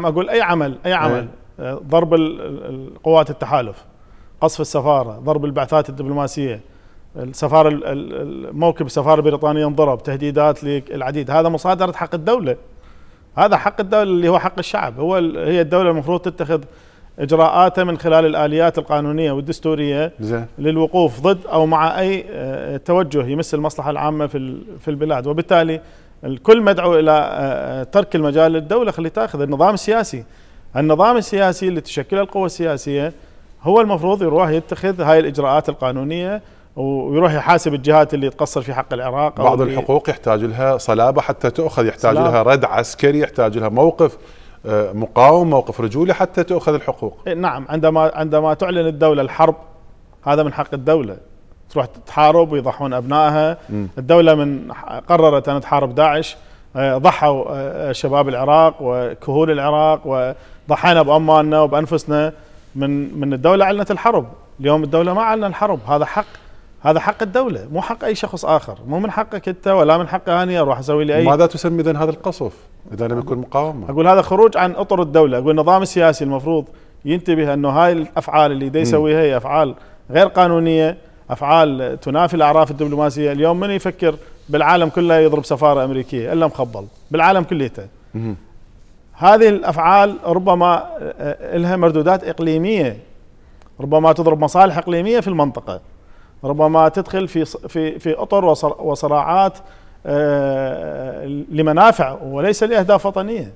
عم اقول اي عمل اي إيه. عمل ضرب القوات التحالف قصف السفاره ضرب البعثات الدبلوماسيه السفاره موكب السفاره البريطانيه انضرب تهديدات للعديد هذا مصادره حق الدوله هذا حق الدوله اللي هو حق الشعب هو هي الدوله المفروض تتخذ اجراءاتها من خلال الاليات القانونيه والدستوريه زي. للوقوف ضد او مع اي آه، توجه يمس المصلحه العامه في في البلاد وبالتالي الكل مدعو الى آه، آه، ترك المجال للدوله خلي تاخذ النظام السياسي النظام السياسي اللي تشكله القوى السياسيه هو المفروض يروح يتخذ هاي الاجراءات القانونيه ويروح يحاسب الجهات اللي تقصر في حق العراق بعض الحقوق يحتاج لها صلابه حتى تؤخذ يحتاج صلابة. لها رد عسكري يحتاج لها موقف آه، مقاوم موقف رجولي حتى تؤخذ الحقوق إيه، نعم عندما عندما تعلن الدوله الحرب هذا من حق الدوله تروح تحارب ويضحون ابنائها م. الدوله من قررت ان تحارب داعش آه، ضحوا آه، شباب العراق وكهول العراق وضحينا باموالنا وبانفسنا من من الدوله اعلنت الحرب اليوم الدوله ما اعلن الحرب هذا حق هذا حق الدولة مو حق أي شخص آخر مو من حقك أنت ولا من حق أنا أروح أسوي لي أي ماذا تسمي إذا هذا القصف إذا لم يكن مقاومة أقول هذا خروج عن أطر الدولة أقول النظام السياسي المفروض ينتبه أنه هاي الأفعال اللي يسويها هي أفعال غير قانونية افعال تنافي الاعراف الدبلوماسيه اليوم من يفكر بالعالم كله يضرب سفاره امريكيه الا مخبل بالعالم كليته هذه الافعال ربما لها مردودات اقليميه ربما تضرب مصالح اقليميه في المنطقه ربما تدخل في في في اطر وصراعات آه، لمنافع وليس لاهداف وطنيه